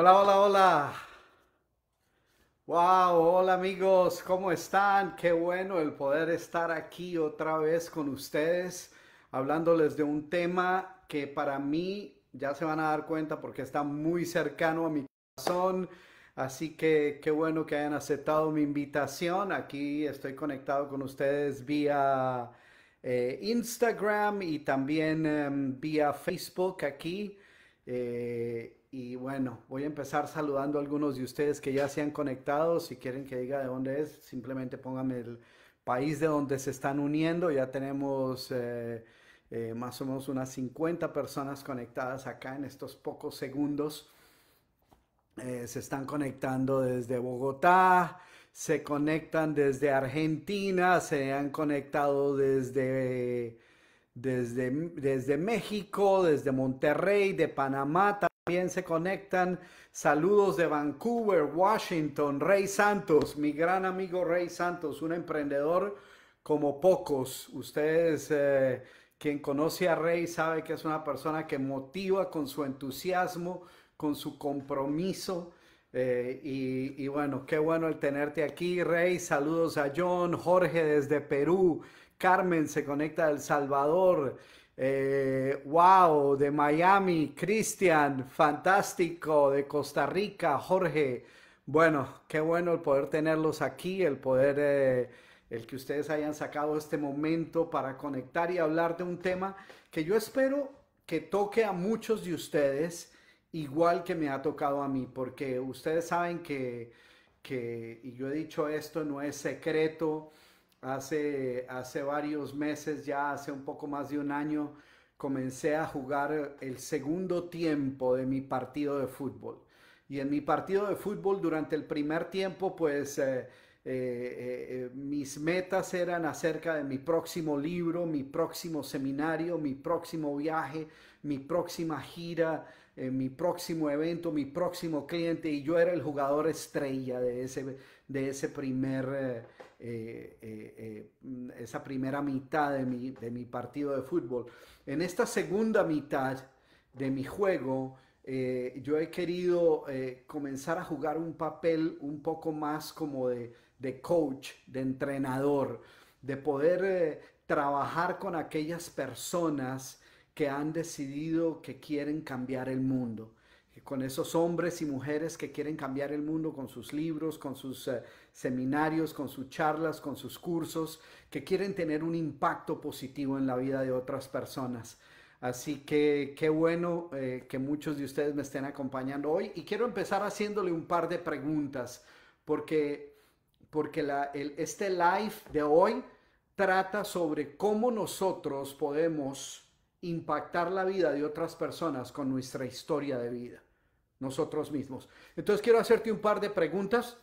Hola, hola, hola. Wow, hola amigos, ¿cómo están? Qué bueno el poder estar aquí otra vez con ustedes, hablándoles de un tema que para mí ya se van a dar cuenta porque está muy cercano a mi corazón. Así que qué bueno que hayan aceptado mi invitación. Aquí estoy conectado con ustedes vía eh, Instagram y también em, vía Facebook aquí. Eh, y bueno, voy a empezar saludando a algunos de ustedes que ya se han conectado. Si quieren que diga de dónde es, simplemente pónganme el país de donde se están uniendo. Ya tenemos eh, eh, más o menos unas 50 personas conectadas acá en estos pocos segundos. Eh, se están conectando desde Bogotá, se conectan desde Argentina, se han conectado desde, desde, desde México, desde Monterrey, de Panamá también se conectan saludos de Vancouver, Washington, Rey Santos, mi gran amigo Rey Santos, un emprendedor como pocos. Ustedes, eh, quien conoce a Rey, sabe que es una persona que motiva con su entusiasmo, con su compromiso. Eh, y, bueno, qué bueno el tenerte aquí, Rey. Saludos a John, Jorge desde Perú, Carmen se conecta del Salvador, eh, wow, de Miami, Cristian, fantástico, de Costa Rica, Jorge. Bueno, qué bueno el poder tenerlos aquí, el poder, eh, el que ustedes hayan sacado este momento para conectar y hablar de un tema que yo espero que toque a muchos de ustedes, igual que me ha tocado a mí, porque ustedes saben que, que y yo he dicho esto, no es secreto, Hace, hace varios meses, ya hace un poco más de un año, comencé a jugar el segundo tiempo de mi partido de fútbol. Y en mi partido de fútbol, durante el primer tiempo, pues eh, eh, eh, mis metas eran acerca de mi próximo libro, mi próximo seminario, mi próximo viaje, mi próxima gira, mi próximo evento, mi próximo cliente. Y yo era el jugador estrella de ese de ese primer, eh, eh, eh, mm, esa primera mitad de mi, partido de fútbol. En esta segunda mitad de mi juego, yo he querido comenzar a jugar un papel un poco más como de, coach, de entrenador, de poder trabajar con aquellas personas que han decidido que quieren cambiar el mundo. Eh, con esos hombres y mujeres que quieren cambiar el mundo con sus libros, con sus eh, seminarios, con sus charlas, con sus cursos, que quieren tener un impacto positivo en la vida de otras personas. Así que qué bueno eh, que muchos de ustedes me estén acompañando hoy y quiero empezar haciéndole un par de preguntas porque, porque este live de hoy trata sobre cómo nosotros podemos impactar la vida de otras personas con nuestra historia de vida nosotros mismos. Entonces quiero hacerte un par de preguntas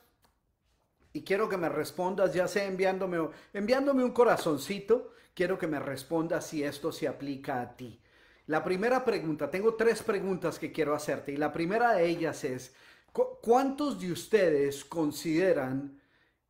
y quiero que me respondas, ya sea enviándome, enviándome un corazoncito, quiero que me respondas si esto se aplica a ti. La primera pregunta, tengo tres preguntas que quiero hacerte y la primera de ellas es, ¿cuántos de ustedes consideran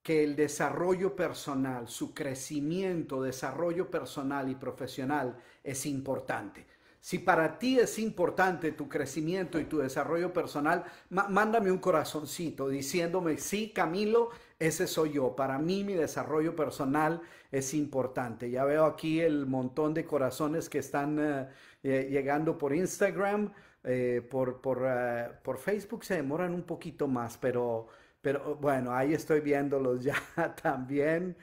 que el desarrollo personal, su crecimiento, desarrollo personal y profesional es importante? Si para ti es importante tu crecimiento y tu desarrollo personal, mándame un corazoncito diciéndome, sí, Camilo, ese soy yo. Para mí mi desarrollo personal es importante. Ya veo aquí el montón de corazones que están eh, eh, llegando por Instagram, eh, por, por, por Facebook se demoran un poquito más, pero, pero bueno, ahí estoy viéndolos ya también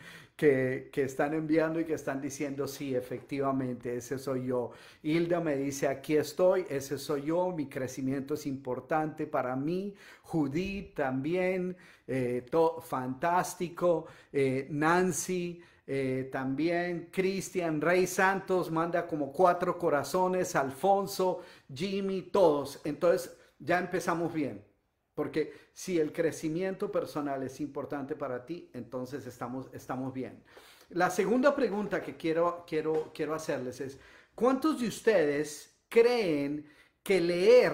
que, están enviando y que están diciendo, sí, efectivamente, ese soy yo. Hilda me dice, aquí estoy, ese soy yo, mi crecimiento es importante para mí. Judith también, eh, fantástico. Eh, Nancy. Eh, también Cristian, Rey Santos manda como cuatro corazones, Alfonso, Jimmy, todos. Entonces ya empezamos bien, porque si el crecimiento personal es importante para ti, entonces estamos, estamos bien. La segunda pregunta que quiero, quiero, quiero hacerles es, ¿cuántos de ustedes creen que leer,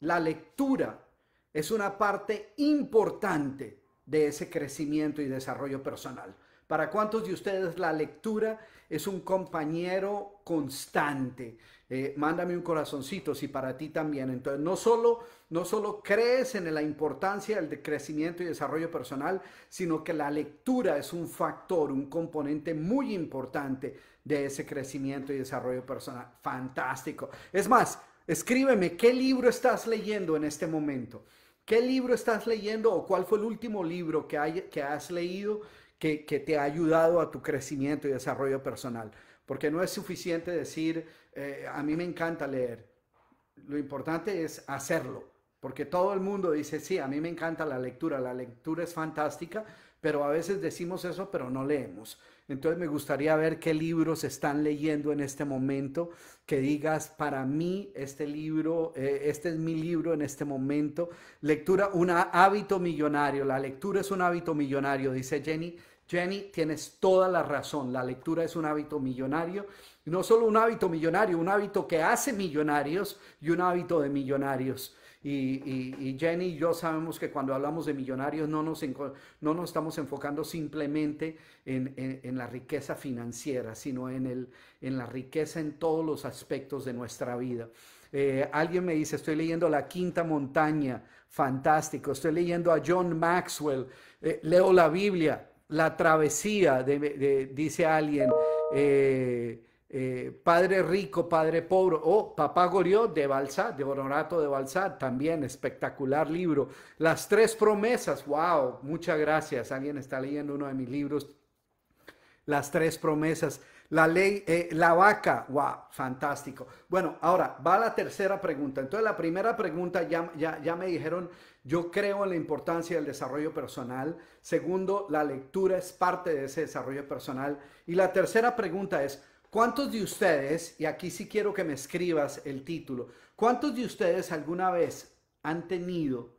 la lectura, es una parte importante de ese crecimiento y desarrollo personal? ¿Para cuántos de ustedes la lectura es un compañero constante? Eh, mándame un corazoncito si para ti también. Entonces, no solo, no solo crees en la importancia del crecimiento y desarrollo personal, sino que la lectura es un factor, un componente muy importante de ese crecimiento y desarrollo personal. Fantástico. Es más, escríbeme qué libro estás leyendo en este momento. ¿Qué libro estás leyendo o cuál fue el último libro que, que has leído que, te ha ayudado a tu crecimiento y desarrollo personal. Porque no es suficiente decir, eh, a mí me encanta leer. Lo importante es hacerlo. Porque todo el mundo dice, sí, a mí me encanta la lectura, la lectura es fantástica, pero a veces decimos eso, pero no leemos. Entonces me gustaría ver qué libros están leyendo en este momento, que digas, para mí este libro, eh, este es mi libro en este momento. Lectura, un hábito millonario. La lectura es un hábito millonario, dice Jenny. Jenny, tienes toda la razón. La lectura es un hábito millonario. No solo un hábito millonario, un hábito que hace millonarios y un hábito de millonarios. Y, Jenny y yo sabemos que cuando hablamos de millonarios no nos, estamos enfocando simplemente en, la riqueza financiera, sino en, la riqueza en todos los aspectos de nuestra vida. Eh, alguien me dice, estoy leyendo La Quinta Montaña, fantástico, estoy leyendo a John Maxwell, eh, leo la Biblia, La Travesía, dice alguien. Eh, eh, padre Rico, Padre Pobre, o Papá Gorió de Balsá de Honorato de Balsá, también espectacular libro. Las tres promesas, wow, muchas gracias. Alguien está leyendo uno de mis libros. Las tres promesas. La ley, eh, la vaca, wow, fantástico. Bueno, ahora va la tercera pregunta. Entonces, la primera pregunta ya, ya, ya me dijeron, yo creo en la importancia del desarrollo personal. Segundo, la lectura es parte de ese desarrollo personal. Y la tercera pregunta es, ¿Cuántos de ustedes, y aquí sí quiero que me escribas el título, cuántos de ustedes alguna vez han tenido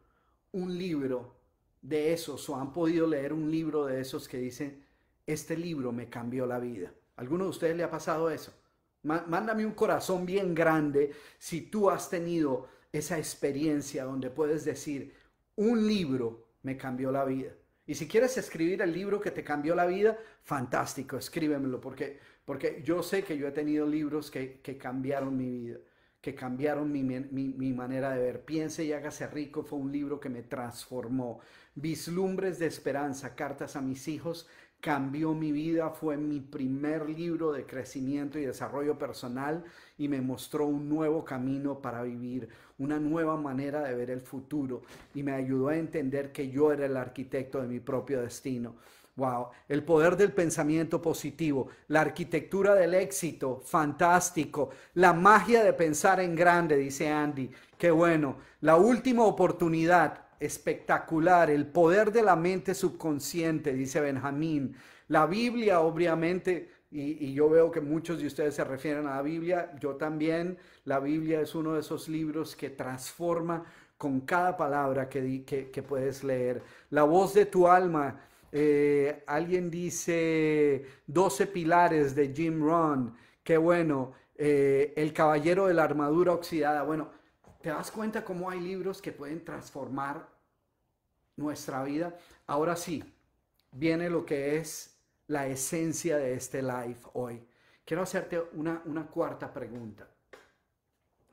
un libro de esos o han podido leer un libro de esos que dicen, este libro me cambió la vida? ¿Alguno de ustedes le ha pasado eso? Mándame un corazón bien grande si tú has tenido esa experiencia donde puedes decir, un libro me cambió la vida. Y si quieres escribir el libro que te cambió la vida, fantástico, escríbemelo porque porque yo sé que yo he tenido libros que, cambiaron mi vida, que cambiaron mi, mi, manera de ver. Piense y hágase rico fue un libro que me transformó. Vislumbres de esperanza, cartas a mis hijos, cambió mi vida. Fue mi primer libro de crecimiento y desarrollo personal y me mostró un nuevo camino para vivir, una nueva manera de ver el futuro y me ayudó a entender que yo era el arquitecto de mi propio destino. Wow, el poder del pensamiento positivo, la arquitectura del éxito, fantástico, la magia de pensar en grande, dice Andy, qué bueno, la última oportunidad, espectacular, el poder de la mente subconsciente, dice Benjamín, la Biblia obviamente, y, yo veo que muchos de ustedes se refieren a la Biblia, yo también, la Biblia es uno de esos libros que transforma con cada palabra que, que puedes leer, la voz de tu alma, eh, alguien dice 12 pilares de Jim Ron. Que bueno. Eh, el caballero de la armadura oxidada. Bueno, ¿te das cuenta cómo hay libros que pueden transformar nuestra vida? Ahora sí, viene lo que es la esencia de este live hoy. Quiero hacerte una, una cuarta pregunta,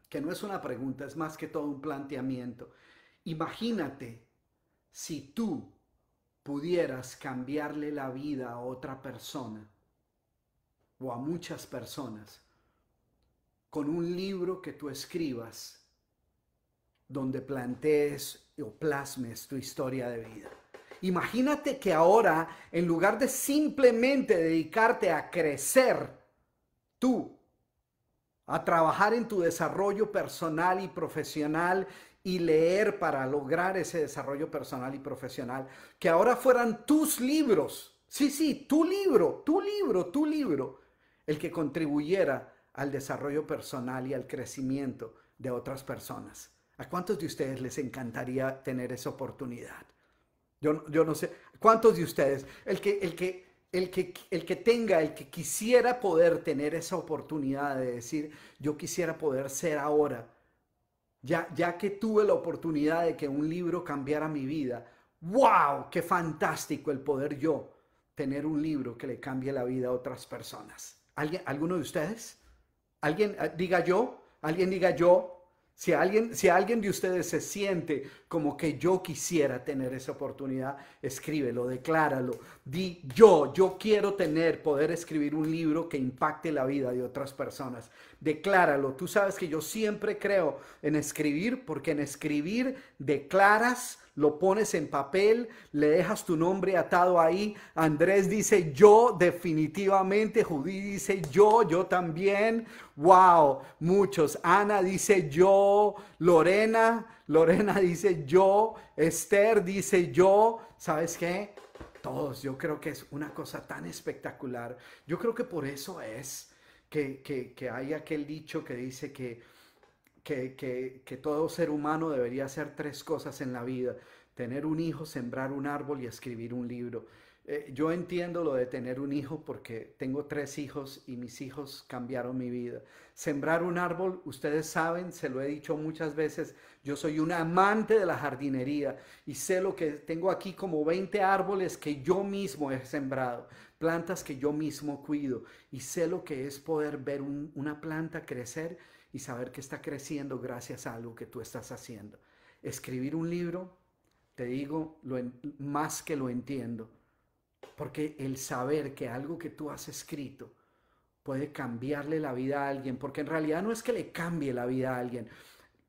que no es una pregunta, es más que todo un planteamiento. Imagínate si tú pudieras cambiarle la vida a otra persona o a muchas personas con un libro que tú escribas donde plantees o plasmes tu historia de vida. Imagínate que ahora, en lugar de simplemente dedicarte a crecer tú, a trabajar en tu desarrollo personal y profesional y leer para lograr ese desarrollo personal y profesional, que ahora fueran tus libros, sí, sí, tu libro, tu libro, tu libro, el que contribuyera al desarrollo personal y al crecimiento de otras personas. ¿A cuántos de ustedes les encantaría tener esa oportunidad? Yo, yo no sé, ¿cuántos de ustedes? El que, el que el que, el que, tenga, el que quisiera poder tener esa oportunidad de decir, yo quisiera poder ser ahora ya, que tuve la oportunidad de que un libro cambiara mi vida, ¡wow! ¡Qué fantástico el poder yo tener un libro que le cambie la vida a otras personas! ¿Alguien, ¿Alguno de ustedes? ¿Alguien eh, diga yo? ¿Alguien diga yo? Si alguien, si alguien de ustedes se siente como que yo quisiera tener esa oportunidad, escríbelo, decláralo. Di yo, yo quiero tener, poder escribir un libro que impacte la vida de otras personas. Decláralo. Tú sabes que yo siempre creo en escribir porque en escribir declaras lo pones en papel, le dejas tu nombre atado ahí. Andrés dice yo definitivamente, Judí dice yo, yo también. Wow, muchos. Ana dice yo, Lorena, Lorena dice yo, Esther dice yo. ¿Sabes qué? Todos, yo creo que es una cosa tan espectacular. Yo creo que por eso es que, que, que hay aquel dicho que dice que que, todo ser humano debería hacer tres cosas en la vida. Tener un hijo, sembrar un árbol y escribir un libro. Eh, yo entiendo lo de tener un hijo porque tengo tres hijos y mis hijos cambiaron mi vida. Sembrar un árbol, ustedes saben, se lo he dicho muchas veces, yo soy un amante de la jardinería y sé lo que tengo aquí como 20 árboles que yo mismo he sembrado, plantas que yo mismo cuido y sé lo que es poder ver una planta crecer y saber que está creciendo gracias a algo que tú estás haciendo. Escribir un libro, te digo, lo más que lo entiendo, porque el saber que algo que tú has escrito puede cambiarle la vida a alguien, porque en realidad no es que le cambie la vida a alguien,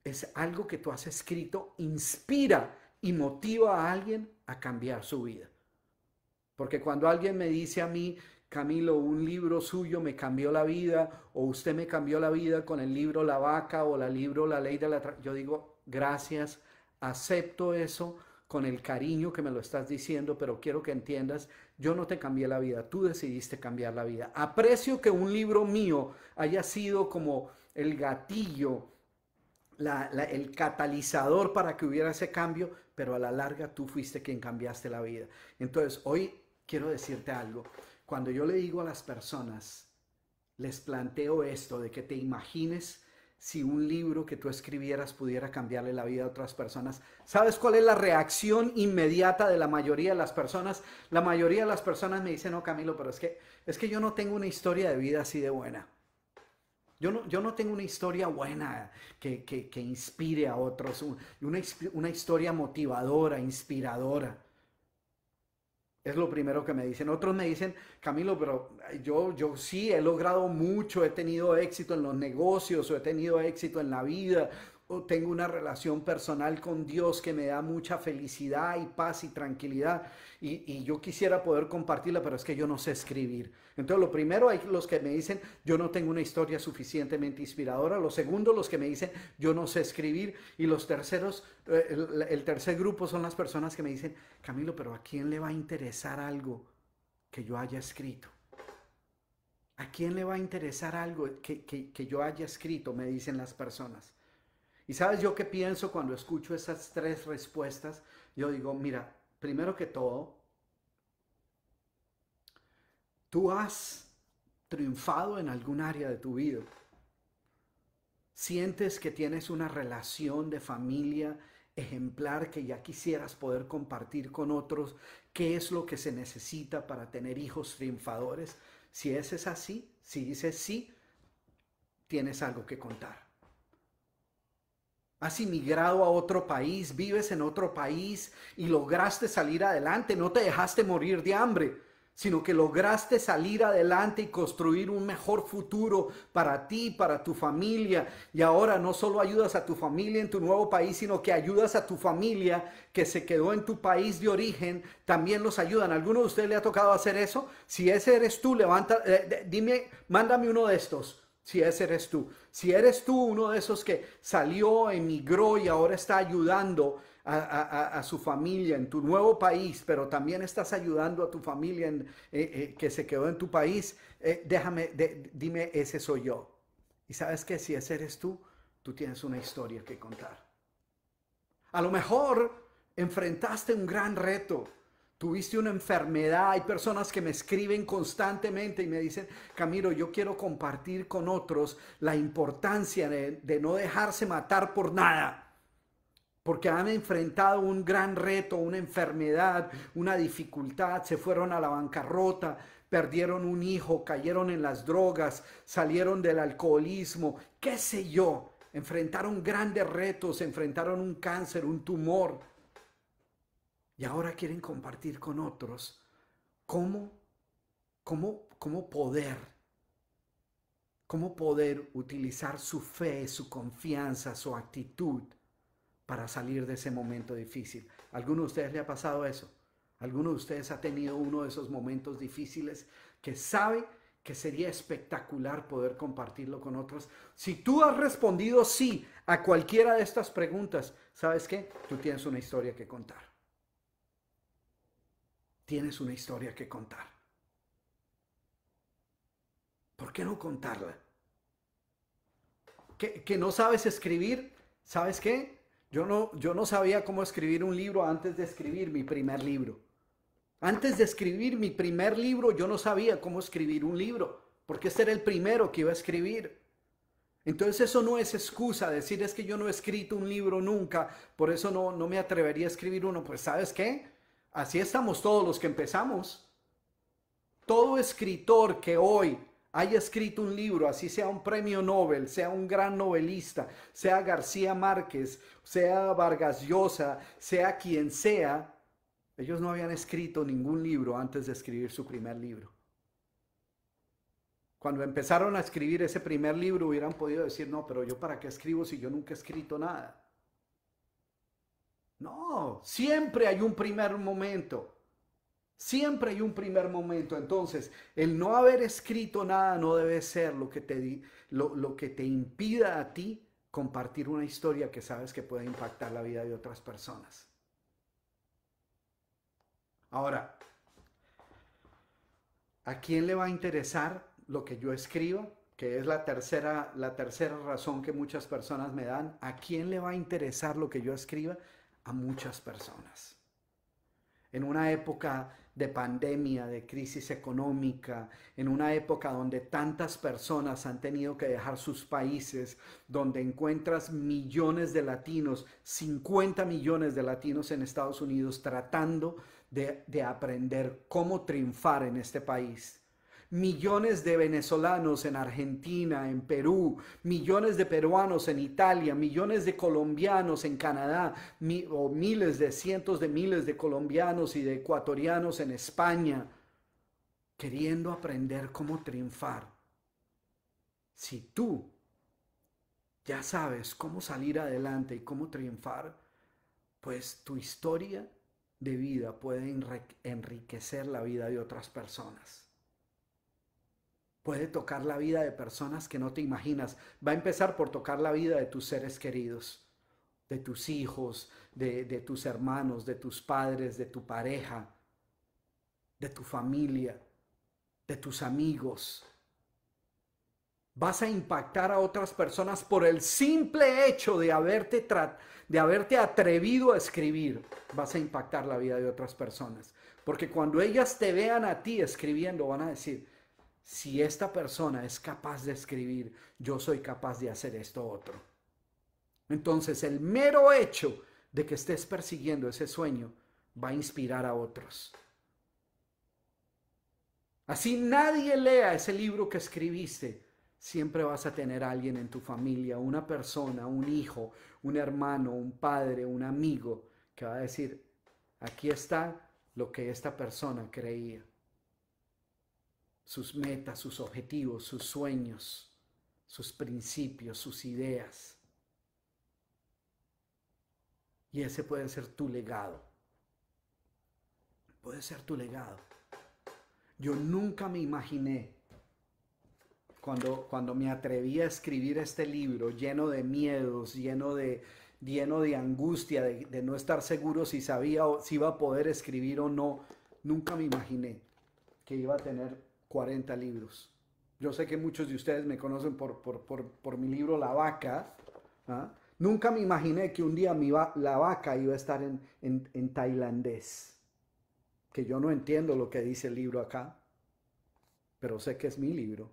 es algo que tú has escrito, inspira y motiva a alguien a cambiar su vida. Porque cuando alguien me dice a mí, Camilo, un libro suyo me cambió la vida o usted me cambió la vida con el libro La vaca o la libro La ley de la... Yo digo, gracias, acepto eso con el cariño que me lo estás diciendo, pero quiero que entiendas, yo no te cambié la vida, tú decidiste cambiar la vida. Aprecio que un libro mío haya sido como el gatillo, el catalizador para que hubiera ese cambio, pero a la larga tú fuiste quien cambiaste la vida. Entonces, hoy quiero decirte algo. Cuando yo le digo a las personas, les planteo esto de que te imagines si un libro que tú escribieras pudiera cambiarle la vida a otras personas. ¿Sabes cuál es la reacción inmediata de la mayoría de las personas? La mayoría de las personas me dicen, no, Camilo, pero es que, es que yo no tengo una historia de vida así de buena. Yo no, yo no tengo una historia buena que, inspire a otros, una, una historia motivadora, inspiradora. Es lo primero que me dicen. Otros me dicen, Camilo, pero yo, yo sí he logrado mucho, he tenido éxito en los negocios, o he tenido éxito en la vida, tengo una relación personal con Dios que me da mucha felicidad y paz y tranquilidad y, yo quisiera poder compartirla, pero es que yo no sé escribir. Entonces, lo primero hay los que me dicen, yo no tengo una historia suficientemente inspiradora. Lo segundo, los que me dicen, yo no sé escribir. Y los terceros, eh, el, tercer grupo son las personas que me dicen, Camilo, pero ¿a quién le va a interesar algo que yo haya escrito? ¿A quién le va a interesar algo que, que yo haya escrito? Me dicen las personas. Y sabes yo qué pienso cuando escucho esas tres respuestas. Yo digo, mira, primero que todo, tú has triunfado en algún área de tu vida. Sientes que tienes una relación de familia ejemplar que ya quisieras poder compartir con otros. ¿Qué es lo que se necesita para tener hijos triunfadores? Si ese es así, si dices sí, tienes algo que contar. Has inmigrado a otro país, vives en otro país y lograste salir adelante. No te dejaste morir de hambre, sino que lograste salir adelante y construir un mejor futuro para ti, para tu familia. Y ahora no solo ayudas a tu familia en tu nuevo país, sino que ayudas a tu familia que se quedó en tu país de origen, también los ayudan. ¿Alguno de ustedes le ha tocado hacer eso? Si ese eres tú, levanta, eh, dime, mándame uno de estos si ese eres tú. Si eres tú uno de esos que salió, emigró y ahora está ayudando a, su familia en tu nuevo país, pero también estás ayudando a tu familia eh, eh, que se quedó en tu país, eh, déjame, dime, ese soy yo. Y sabes que si ese eres tú, tú tienes una historia que contar. A lo mejor enfrentaste un gran reto tuviste una enfermedad, hay personas que me escriben constantemente y me dicen, Camilo, yo quiero compartir con otros la importancia de, no dejarse matar por nada, porque han enfrentado un gran reto, una enfermedad, una dificultad, se fueron a la bancarrota. Perdieron un hijo, cayeron en las drogas, salieron del alcoholismo, qué sé yo, enfrentaron grandes retos, enfrentaron un cáncer, un tumor, y ahora quieren compartir con otros cómo, cómo, cómo poder, cómo poder utilizar su fe, su confianza, su actitud para salir de ese momento difícil. ¿A ¿Alguno de ustedes le ha pasado eso? ¿Alguno de ustedes ha tenido uno de esos momentos difíciles que sabe que sería espectacular poder compartirlo con otros. Si tú has respondido sí a cualquiera de estas preguntas, ¿sabes qué? Tú tienes una historia que contar tienes una historia que contar. ¿Por qué no contarla? ¿Que, no sabes escribir? ¿Sabes qué? Yo no, yo no sabía cómo escribir un libro antes de escribir mi primer libro. Antes de escribir mi primer libro, yo no sabía cómo escribir un libro, porque este era el primero que iba a escribir. Entonces eso no es excusa, decir es que yo no he escrito un libro nunca, por eso no, no me atrevería a escribir uno. Pues sabes qué, Así estamos todos los que empezamos. Todo escritor que hoy haya escrito un libro, así sea un premio Nobel, sea un gran novelista, sea García Márquez, sea Vargas Llosa, sea quien sea, ellos no habían escrito ningún libro antes de escribir su primer libro. Cuando empezaron a escribir ese primer libro hubieran podido decir, no, pero yo para qué escribo si yo nunca he escrito nada. No, siempre hay un primer momento. Siempre hay un primer momento. Entonces, el no haber escrito nada no debe ser lo que te, lo que te impida a ti compartir una historia que sabes que puede impactar la vida de otras personas. Ahora, ¿a quién le va a interesar lo que yo escribo? Que es la tercera, la tercera razón que muchas personas me dan. ¿A quién le va a interesar lo que yo escriba a muchas personas. En una época de pandemia, de crisis económica, en una época donde tantas personas han tenido que dejar sus países, donde encuentras millones de latinos, 50 millones de latinos en Estados Unidos tratando de aprender cómo triunfar en este país millones de venezolanos en Argentina, en Perú, millones de peruanos en Italia, millones de colombianos en Canadá, o miles de cientos de miles de colombianos y de ecuatorianos en España, queriendo aprender cómo triunfar. Si tú ya sabes cómo salir adelante y cómo triunfar, pues tu historia de vida puede enriquecer la vida de otras personas puede tocar la vida de personas que no te imaginas. Va a empezar por tocar la vida de tus seres queridos, de tus hijos, de, tus hermanos, de tus padres, de tu pareja, de tu familia, de tus amigos. Vas a impactar a otras personas por el simple hecho de haberte, de haberte atrevido a escribir. Vas a impactar la vida de otras personas. Porque cuando ellas te vean a ti escribiendo, van a decir, si esta persona es capaz de escribir, yo soy capaz de hacer esto otro. Entonces el mero hecho de que estés persiguiendo ese sueño va a inspirar a otros. Así nadie lea ese libro que escribiste. Siempre vas a tener alguien en tu familia, una persona, un hijo, un hermano, un padre, un amigo, que va a decir, aquí está lo que esta persona creía sus metas, sus objetivos, sus sueños, sus principios, sus ideas. Y ese puede ser tu legado. Puede ser tu legado. Yo nunca me imaginé, cuando, cuando me atreví a escribir este libro lleno de miedos, lleno de, lleno de angustia, de, no estar seguro si sabía si iba a poder escribir o no, nunca me imaginé que iba a tener 40 libros. Yo sé que muchos de ustedes me conocen por, mi libro La Vaca. ¿ah? Nunca me imaginé que un día mi la vaca iba a estar en, tailandés, que yo no entiendo lo que dice el libro acá, pero sé que es mi libro,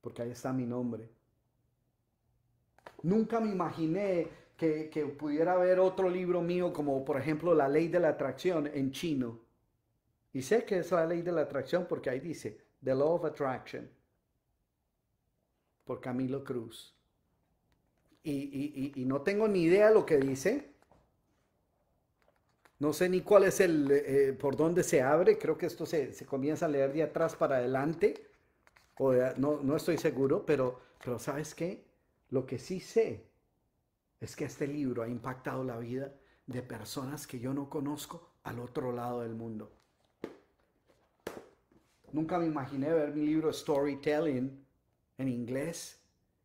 porque ahí está mi nombre. Nunca me imaginé que, que pudiera haber otro libro mío, como por ejemplo La Ley de la Atracción en chino y sé que es la ley de la atracción porque ahí dice, The Law of Attraction, por Camilo Cruz. Y, no tengo ni idea lo que dice. No sé ni cuál es el, eh, por dónde se abre. Creo que esto se, comienza a leer de atrás para adelante. no, estoy seguro, pero, pero ¿sabes qué? Lo que sí sé es que este libro ha impactado la vida de personas que yo no conozco al otro lado del mundo. Nunca me imaginé ver mi libro Storytelling en inglés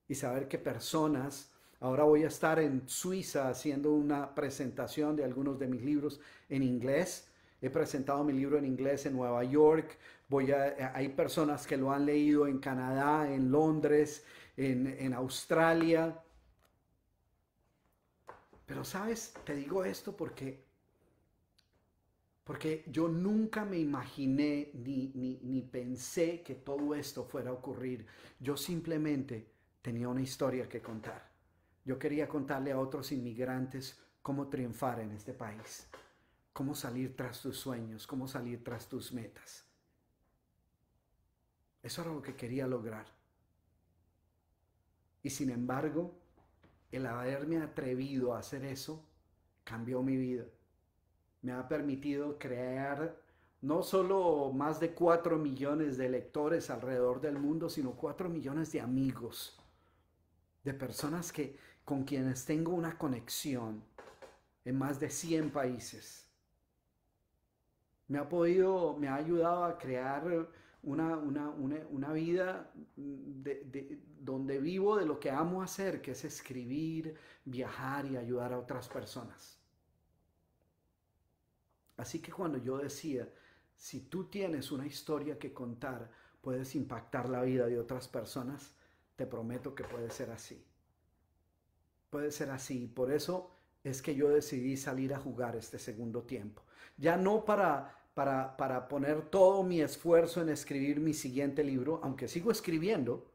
y saber qué personas, ahora voy a estar en Suiza haciendo una presentación de algunos de mis libros en inglés. He presentado mi libro en inglés en Nueva York. Voy a, eh, hay personas que lo han leído en Canadá, en Londres, en Australia. Pero sabes, te digo esto porque porque yo nunca me imaginé ni, pensé que todo esto fuera a ocurrir. Yo simplemente tenía una historia que contar. Yo quería contarle a otros inmigrantes cómo triunfar en este país, cómo salir tras tus sueños, cómo salir tras tus metas. Eso era lo que quería lograr. Y sin embargo, el haberme atrevido a hacer eso cambió mi vida me ha permitido crear no solo más de 4 millones de lectores alrededor del mundo, sino 4 millones de amigos, de personas que, con quienes tengo una conexión en más de 100 países. Me ha me ayudado a crear una, vida donde vivo de lo que amo hacer, que es escribir, viajar y ayudar a otras personas. Así que cuando yo decía, si tú tienes una historia que contar, puedes impactar la vida de otras personas, te prometo que puede ser así. Puede ser así. Por eso es que yo decidí salir a jugar este segundo tiempo. Ya no para para, poner todo mi esfuerzo en escribir mi siguiente libro, aunque sigo escribiendo,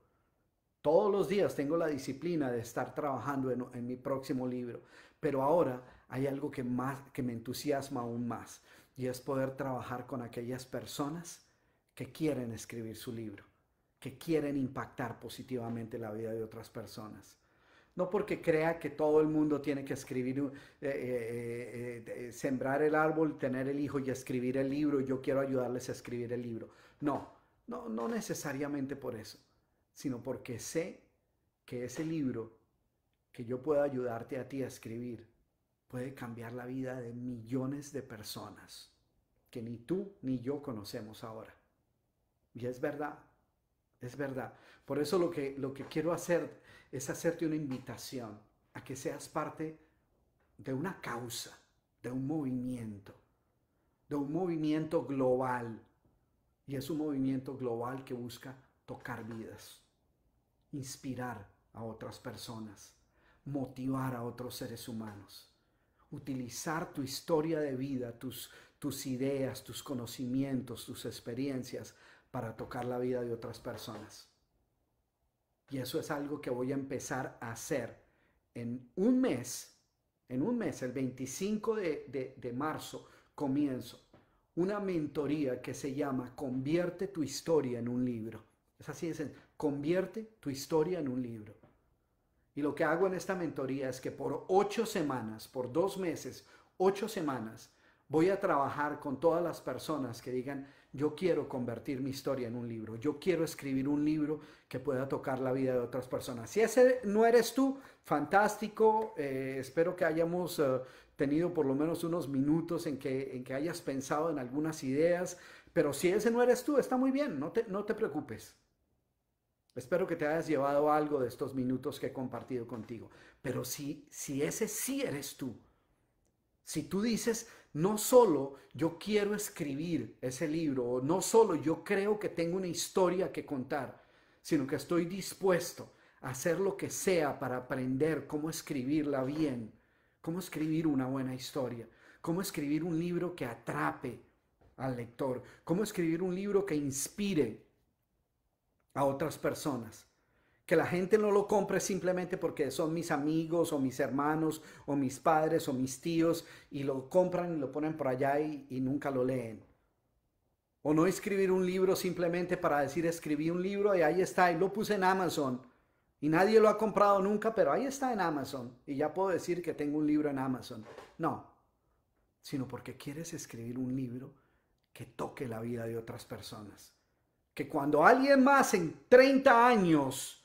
todos los días tengo la disciplina de estar trabajando en mi próximo libro, pero ahora hay algo que, más, que me entusiasma aún más y es poder trabajar con aquellas personas que quieren escribir su libro, que quieren impactar positivamente la vida de otras personas. No porque crea que todo el mundo tiene que escribir, eh, eh, eh, sembrar el árbol, tener el hijo y escribir el libro. Yo quiero ayudarles a escribir el libro. No, no, no necesariamente por eso, sino porque sé que ese libro que yo puedo ayudarte a ti a escribir puede cambiar la vida de millones de personas que ni tú ni yo conocemos ahora. Y es verdad, es verdad. Por eso lo que, lo que quiero hacer es hacerte una invitación a que seas parte de una causa, de un movimiento, de un movimiento global. Y es un movimiento global que busca tocar vidas, inspirar a otras personas, motivar a otros seres humanos utilizar tu historia de vida, tus, tus ideas, tus conocimientos, tus experiencias para tocar la vida de otras personas. Y eso es algo que voy a empezar a hacer en un mes, en un mes, el 25 de, de, marzo, comienzo una mentoría que se llama Convierte tu historia en un libro. Es así, dicen convierte tu historia en un libro. Y lo que hago en esta mentoría es que por ocho semanas, por dos meses, ocho semanas, voy a trabajar con todas las personas que digan, yo quiero convertir mi historia en un libro, yo quiero escribir un libro que pueda tocar la vida de otras personas. Si ese no eres tú, fantástico, eh, espero que hayamos eh, tenido por lo menos unos minutos en que, en que hayas pensado en algunas ideas, pero si ese no eres tú, está muy bien, no te preocupes. Espero que te hayas llevado algo de estos minutos que he compartido contigo. Pero si, si ese sí eres tú, si tú dices, no solo yo quiero escribir ese libro, o no solo yo creo que tengo una historia que contar, sino que estoy dispuesto a hacer lo que sea para aprender cómo escribirla bien, cómo escribir una buena historia, cómo escribir un libro que atrape al lector, cómo escribir un libro que inspire otras personas. Que la gente no lo compre simplemente porque son mis amigos o mis hermanos o mis padres o mis tíos y lo compran y lo ponen por allá y, y nunca lo leen. O no escribir un libro simplemente para decir escribí un libro y ahí está y lo puse en Amazon. Y nadie lo ha comprado nunca, pero ahí está en Amazon. Y ya puedo decir que tengo un libro en Amazon. No, sino porque quieres escribir un libro que toque la vida de otras personas que cuando alguien más en 30 años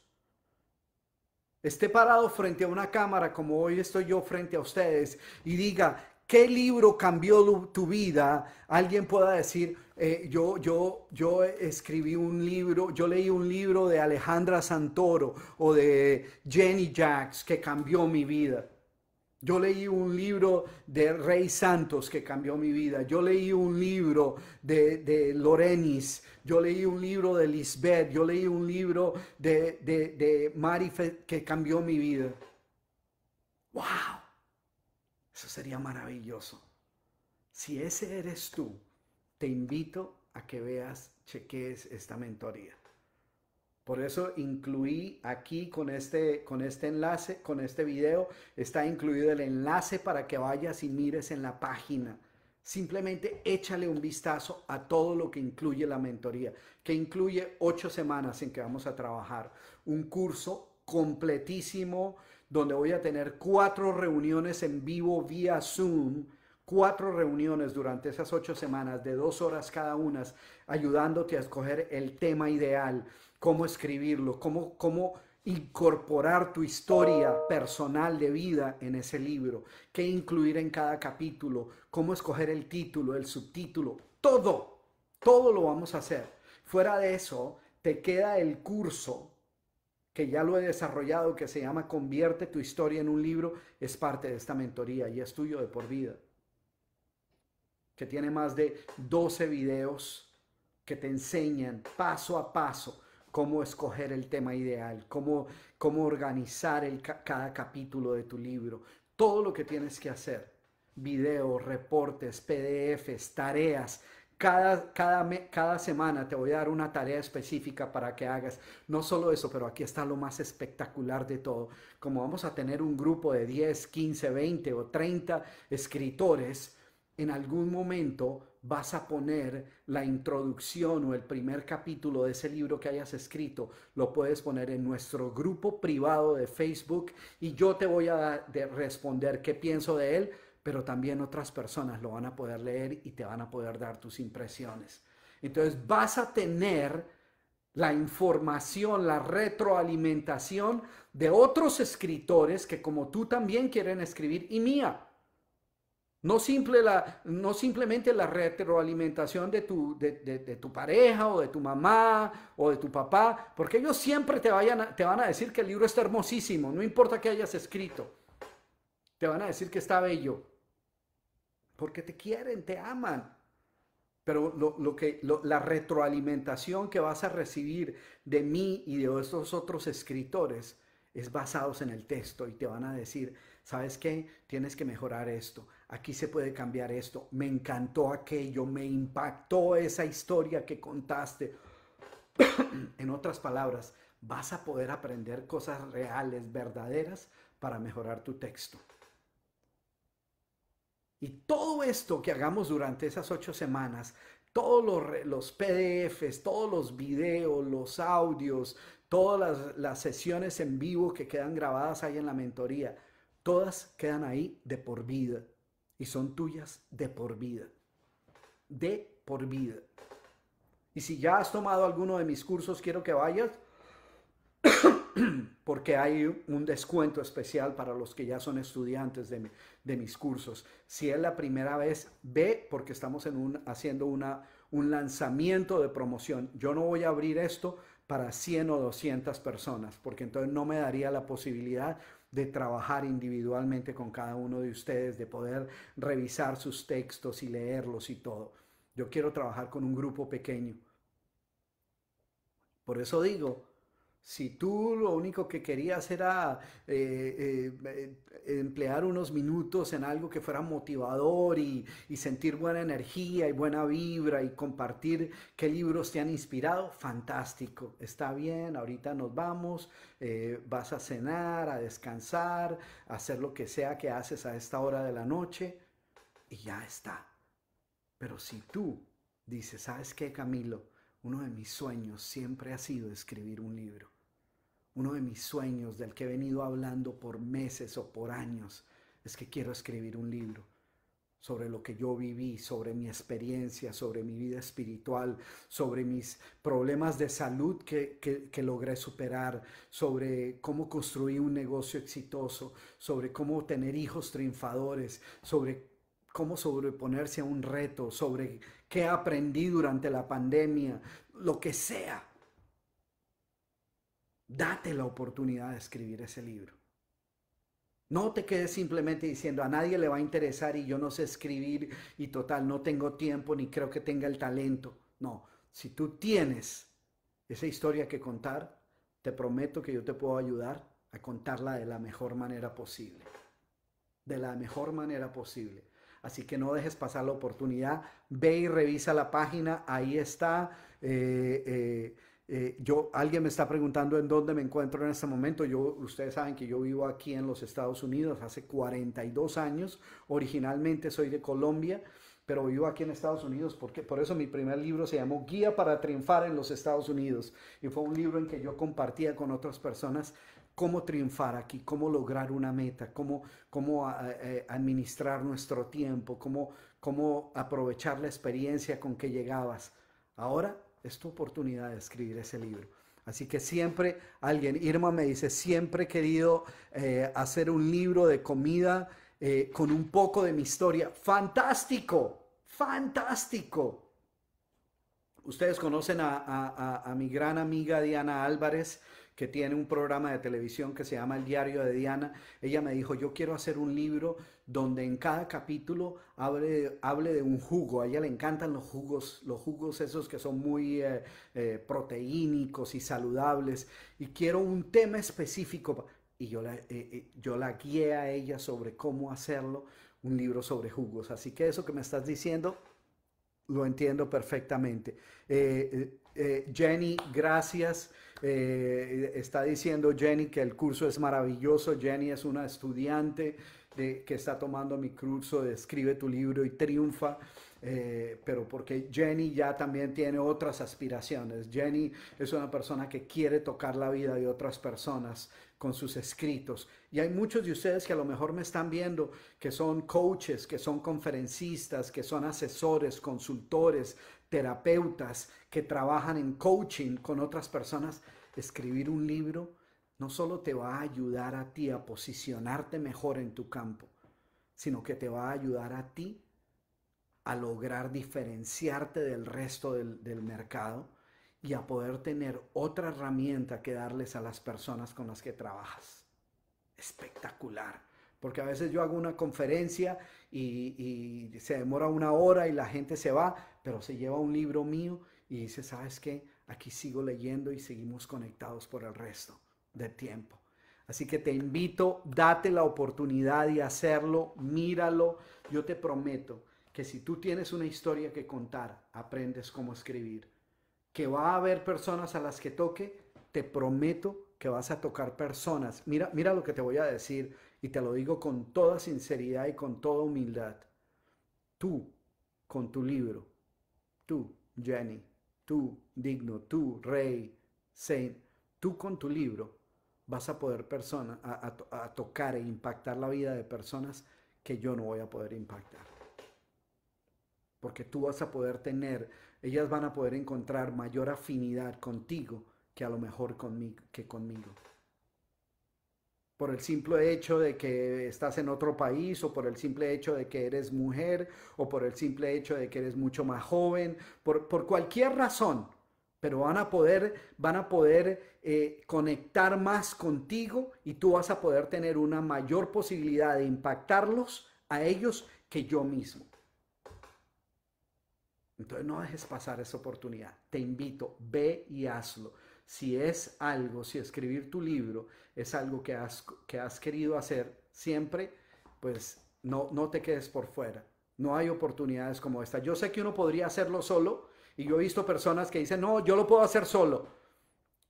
esté parado frente a una cámara como hoy estoy yo frente a ustedes y diga, ¿qué libro cambió tu vida? Alguien pueda decir, eh, yo, yo, yo escribí un libro, yo leí un libro de Alejandra Santoro o de Jenny Jacks que cambió mi vida. Yo leí un libro de Rey Santos que cambió mi vida. Yo leí un libro de, Lorenis. Yo leí un libro de Lisbeth. Yo leí un libro de, de, de que cambió mi vida. ¡Wow! Eso sería maravilloso. Si ese eres tú, te invito a que veas, cheques esta mentoría. Por eso incluí aquí con este, con este enlace, con este video, está incluido el enlace para que vayas y mires en la página. Simplemente échale un vistazo a todo lo que incluye la mentoría, que incluye ocho semanas en que vamos a trabajar, un curso completísimo donde voy a tener cuatro reuniones en vivo vía Zoom, cuatro reuniones durante esas ocho semanas de dos horas cada una, ayudándote a escoger el tema ideal, cómo escribirlo, cómo, cómo incorporar tu historia personal de vida en ese libro, qué incluir en cada capítulo, cómo escoger el título, el subtítulo, todo, todo lo vamos a hacer. Fuera de eso, te queda el curso que ya lo he desarrollado, que se llama Convierte tu historia en un libro, es parte de esta mentoría y es tuyo de por vida. Que tiene más de 12 videos que te enseñan paso a paso cómo escoger el tema ideal, cómo, cómo organizar el, cada capítulo de tu libro, todo lo que tienes que hacer, videos, reportes, PDFs, tareas. Cada, cada, cada semana te voy a dar una tarea específica para que hagas. No solo eso, pero aquí está lo más espectacular de todo. Como vamos a tener un grupo de 10, 15, 20 o 30 escritores, en algún momento vas a poner la introducción o el primer capítulo de ese libro que hayas escrito. Lo puedes poner en nuestro grupo privado de Facebook y yo te voy a responder qué pienso de él, pero también otras personas lo van a poder leer y te van a poder dar tus impresiones. Entonces vas a tener la información, la retroalimentación de otros escritores que como tú también quieren escribir y mía. No, simple la, no simplemente la retroalimentación de tu, de, tu, pareja o de tu mamá o de tu papá, porque ellos siempre te, vayan te van a decir que el libro está hermosísimo, no importa que hayas escrito, te van a decir que está bello, porque te quieren, te aman. Pero lo, que, la retroalimentación que vas a recibir de mí y de estos otros escritores es basados en el texto y te van a decir, ¿sabes qué? Tienes que mejorar esto, aquí se puede cambiar esto, me encantó aquello, me impactó esa historia que contaste. en otras palabras, vas a poder aprender cosas reales, verdaderas, para mejorar tu texto. Y todo esto que hagamos durante esas ocho semanas, todos los, los, PDFs, todos los videos, los audios, Todas las, sesiones en vivo que quedan grabadas ahí en la mentoría, todas quedan ahí de por vida y son tuyas de por vida. De por vida. Y si ya has tomado alguno de mis cursos, quiero que vayas porque hay un descuento especial para los que ya son estudiantes de, mis cursos. Si es la primera vez, ve porque estamos en un, haciendo un lanzamiento de promoción. Yo no voy a abrir esto para 100 o 200 personas, porque entonces no me daría la posibilidad de trabajar individualmente con cada uno de ustedes, de poder revisar sus textos y leerlos y todo. Yo quiero trabajar con un grupo pequeño. Por eso digo, si tú lo único que querías era eh, eh, eh, emplear unos minutos en algo que fuera motivador y, sentir buena energía y buena vibra y compartir qué libros te han inspirado, fantástico, está bien, ahorita nos vamos, vas a cenar, a descansar, hacer lo que sea que haces a esta hora de la noche y ya está. Pero si tú dices, ¿sabes qué, Camilo? Uno de mis sueños siempre ha sido escribir un libro. Uno de mis sueños, del que he venido hablando por meses o por años, es que quiero escribir un libro sobre lo que yo viví, sobre mi experiencia, sobre mi vida espiritual, sobre mis problemas de salud que, logré superar, sobre cómo construir un negocio exitoso, sobre cómo tener hijos triunfadores, sobre cómo sobreponerse a un reto, sobre qué aprendí durante la pandemia, lo que sea. Date la oportunidad de escribir ese libro. No te quedes simplemente diciendo a nadie le va a interesar y yo no sé escribir y total, no tengo tiempo ni creo que tenga el talento. No, si tú tienes esa historia que contar, te prometo que yo te puedo ayudar a contarla de la mejor manera posible. De la mejor manera posible. Así que no dejes pasar la oportunidad. Ve y revisa la página. Ahí está. Eh, eh eh, yo, alguien me está preguntando en dónde me encuentro en este momento. Yo, ustedes saben que yo vivo aquí en los Estados Unidos hace 42 años. Originalmente soy de Colombia, pero vivo aquí en Estados Unidos porque por eso mi primer libro se llamó Guía para triunfar en los Estados Unidos y fue un libro en que yo compartía con otras personas cómo triunfar aquí, cómo lograr una meta, cómo, cómo eh, eh, administrar nuestro tiempo, cómo, cómo aprovechar la experiencia con que llegabas. Ahora es tu oportunidad de escribir ese libro. Así que siempre alguien, Irma me dice, siempre he querido eh, hacer un libro de comida eh, con un poco de mi historia. Fantástico, fantástico. Ustedes conocen a mi gran amiga Diana Álvarez que tiene un programa de televisión que se llama El Diario de Diana, ella me dijo, yo quiero hacer un libro donde en cada capítulo hable, hable de un jugo. A ella le encantan los jugos, los jugos esos que son muy eh, eh, proteínicos y saludables. Y quiero un tema específico. Y yo la, eh, yo la guié a ella sobre cómo hacerlo, un libro sobre jugos. Así que eso que me estás diciendo lo entiendo perfectamente. Eh, eh, eh, Jenny, gracias. está diciendo Jenny que el curso es maravilloso. Jenny es una estudiante de, que está tomando mi curso de Escribe tu libro y triunfa. pero porque Jenny ya también tiene otras aspiraciones. Jenny es una persona que quiere tocar la vida de otras personas con sus escritos. Y hay muchos de ustedes que a lo mejor me están viendo, que son coaches, que son conferencistas, que son asesores, consultores, terapeutas, que trabajan en coaching con otras personas. Escribir un libro no solo te va a ayudar a ti a posicionarte mejor en tu campo, sino que te va a ayudar a ti a lograr diferenciarte del resto del, del mercado y a poder tener otra herramienta que darles a las personas con las que trabajas. Espectacular. Porque a veces yo hago una conferencia y, se demora una hora y la gente se va, pero se lleva un libro mío y dice, ¿sabes qué? Aquí sigo leyendo y seguimos conectados por el resto del tiempo. Así que te invito, date la oportunidad de hacerlo, míralo. Yo te prometo que si tú tienes una historia que contar, aprendes cómo escribir que va a haber personas a las que toque, te prometo que vas a tocar personas. Mira, mira lo que te voy a decir y te lo digo con toda sinceridad y con toda humildad. Tú, con tu libro, tú, Jenny, tú, digno, tú, Rey, Saint, tú con tu libro vas a poder persona, a tocar e impactar la vida de personas que yo no voy a poder impactar. Porque tú vas a poder tener ellas van a poder encontrar mayor afinidad contigo que a lo mejor conmigo, que conmigo. Por el simple hecho de que estás en otro país o por el simple hecho de que eres mujer o por el simple hecho de que eres mucho más joven, por, cualquier razón, pero van a poder, van a poder eh, conectar más contigo y tú vas a poder tener una mayor posibilidad de impactarlos a ellos que yo mismo. Entonces no dejes pasar esa oportunidad. Te invito, ve y hazlo. Si es algo, si escribir tu libro es algo que has, que has querido hacer siempre, pues no, no te quedes por fuera. No hay oportunidades como esta. Yo sé que uno podría hacerlo solo y yo he visto personas que dicen, no, yo lo puedo hacer solo.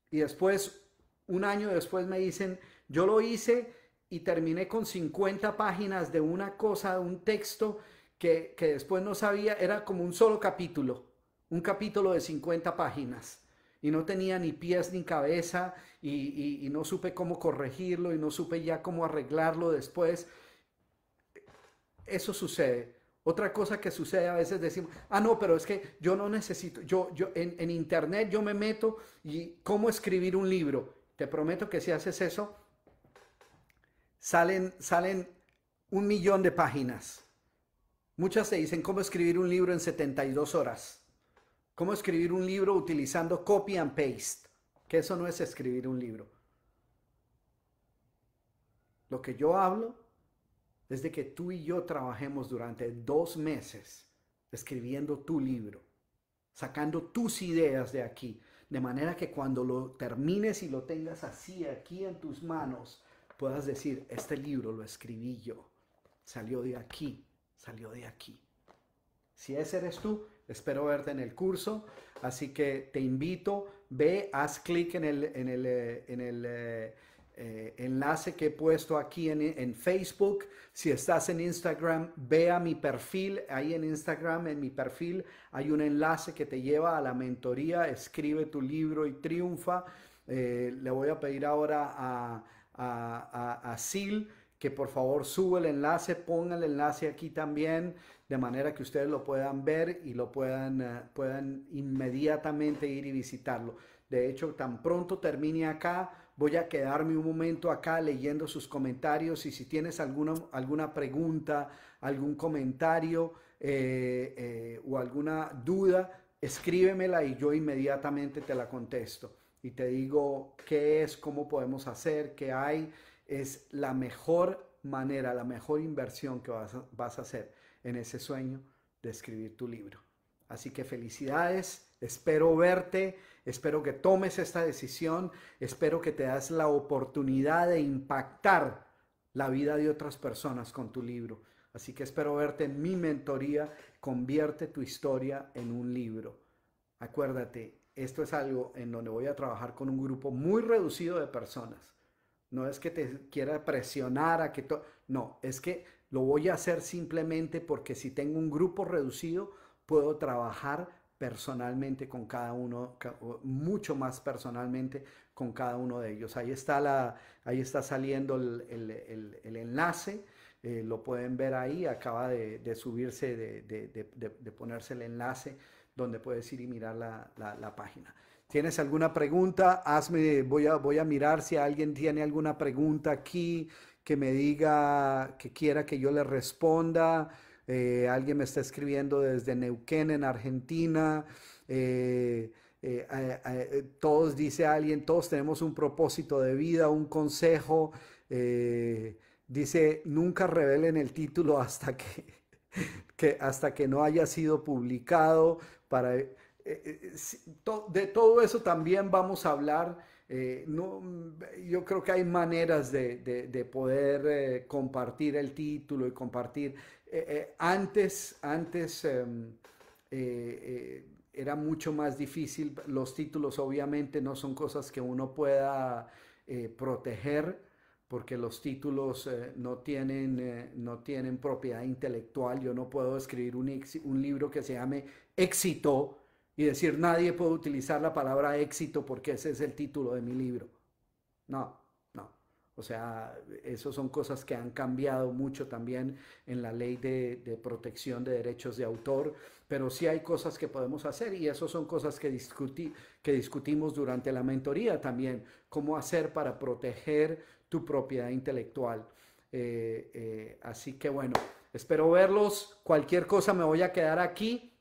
Y después, un año después me dicen, yo lo hice y terminé con 50 páginas de una cosa, de un texto que, después no sabía, era como un solo capítulo, un capítulo de 50 páginas y no tenía ni pies ni cabeza y, no supe cómo corregirlo y no supe ya cómo arreglarlo después. Eso sucede. Otra cosa que sucede a veces decimos, ah, no, pero es que yo no necesito, yo, yo en, en internet yo me meto y cómo escribir un libro. Te prometo que si haces eso, salen, salen un millón de páginas. Muchas te dicen cómo escribir un libro en 72 horas, cómo escribir un libro utilizando copy and paste, que eso no es escribir un libro. Lo que yo hablo es de que tú y yo trabajemos durante dos meses escribiendo tu libro, sacando tus ideas de aquí, de manera que cuando lo termines y lo tengas así, aquí en tus manos, puedas decir, este libro lo escribí yo, salió de aquí salió de aquí. Si ese eres tú, espero verte en el curso. Así que te invito, ve, haz clic en el, en el, eh, eh, eh, enlace que he puesto aquí en, Facebook. Si estás en Instagram, ve a mi perfil. Ahí en Instagram, en mi perfil, hay un enlace que te lleva a la mentoría. Escribe tu libro y triunfa. le voy a pedir ahora a, a, a, a Sil que por favor suba el enlace, ponga el enlace aquí también, de manera que ustedes lo puedan ver y lo puedan, eh, puedan inmediatamente ir y visitarlo. De hecho, tan pronto termine acá, voy a quedarme un momento acá leyendo sus comentarios y si tienes alguna, alguna pregunta, algún comentario eh, eh, o alguna duda, escríbemela y yo inmediatamente te la contesto y te digo qué es, cómo podemos hacer, qué hay es la mejor manera, la mejor inversión que vas a, hacer en ese sueño de escribir tu libro. Así que felicidades, espero verte, espero que tomes esta decisión, espero que te das la oportunidad de impactar la vida de otras personas con tu libro. Así que espero verte en mi mentoría, convierte tu historia en un libro. Acuérdate, esto es algo en donde voy a trabajar con un grupo muy reducido de personas. No es que te quiera presionar a que... No, es que lo voy a hacer simplemente porque si tengo un grupo reducido, puedo trabajar personalmente con cada uno, mucho más personalmente con cada uno de ellos. Ahí está, la, ahí está saliendo el, enlace, eh, lo pueden ver ahí, acaba de, subirse, de, de, ponerse el enlace donde puedes ir y mirar la página. ¿Tienes alguna pregunta? Hazme, voy a, voy a mirar si alguien tiene alguna pregunta aquí que me diga, que quiera que yo le responda. Eh, alguien me está escribiendo desde Neuquén, en Argentina. Eh, eh, todos, dice alguien, todos tenemos un propósito de vida, un consejo. dice, nunca revelen el título hasta que, que, hasta que no haya sido publicado para... Eh, eh, de todo eso también vamos a hablar. Eh, mm, yo creo que hay maneras de, poder compartir el título y compartir. antes, antes em, era mucho más difícil. Los títulos obviamente no son cosas que uno pueda proteger porque los títulos no, tienen, no tienen propiedad intelectual. Yo no puedo escribir un libro que se llame Éxito y decir nadie puede utilizar la palabra éxito porque ese es el título de mi libro. No, no. O sea, eso son cosas que han cambiado mucho también en la ley de, protección de derechos de autor, pero sí hay cosas que podemos hacer y eso son cosas que, discutí, que discutimos durante la mentoría también, cómo hacer para proteger tu propiedad intelectual. Eh, eh, así que bueno, espero verlos. Cualquier cosa me voy a quedar aquí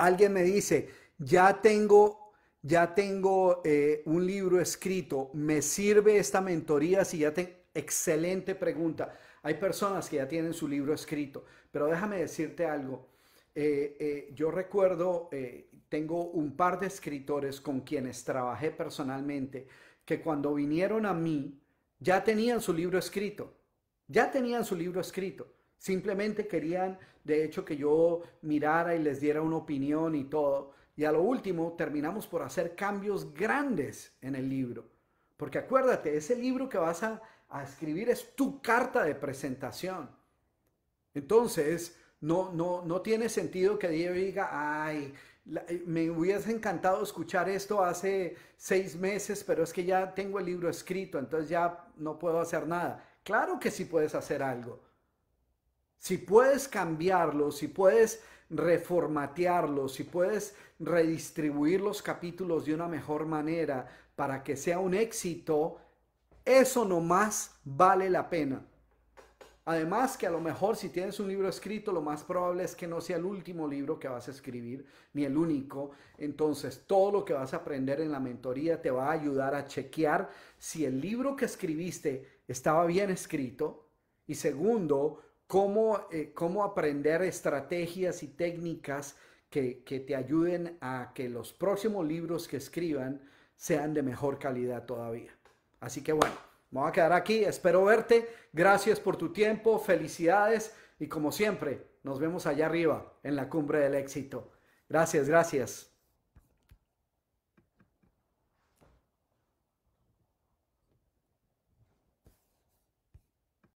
alguien me dice, ya tengo, ya tengo eh, un libro escrito, ¿me sirve esta mentoría si ya tengo? Excelente pregunta. Hay personas que ya tienen su libro escrito, pero déjame decirte algo. Eh, eh, yo recuerdo, tengo un par de escritores con quienes trabajé personalmente, que cuando vinieron a mí ya tenían su libro escrito, ya tenían su libro escrito. Simplemente querían, de hecho, que yo mirara y les diera una opinión y todo. Y a lo último terminamos por hacer cambios grandes en el libro. Porque acuérdate, ese libro que vas a, escribir es tu carta de presentación. Entonces, no, tiene sentido que Diego diga, ay, eh, me hubiese encantado escuchar esto hace seis meses, pero es que ya tengo el libro escrito, entonces ya no puedo hacer nada. Claro que sí puedes hacer algo. Si puedes cambiarlo, si puedes reformatearlo, si puedes redistribuir los capítulos de una mejor manera para que sea un éxito, eso no más vale la pena. Además que a lo mejor si tienes un libro escrito, lo más probable es que no sea el último libro que vas a escribir, ni el único. Entonces todo lo que vas a aprender en la mentoría te va a ayudar a chequear si el libro que escribiste estaba bien escrito. Y segundo, cómo, eh, cómo aprender estrategias y técnicas que, que te ayuden a que los próximos libros que escriban sean de mejor calidad todavía. Así que bueno, me voy a quedar aquí, espero verte, gracias por tu tiempo, felicidades y como siempre, nos vemos allá arriba en la cumbre del éxito. Gracias, gracias.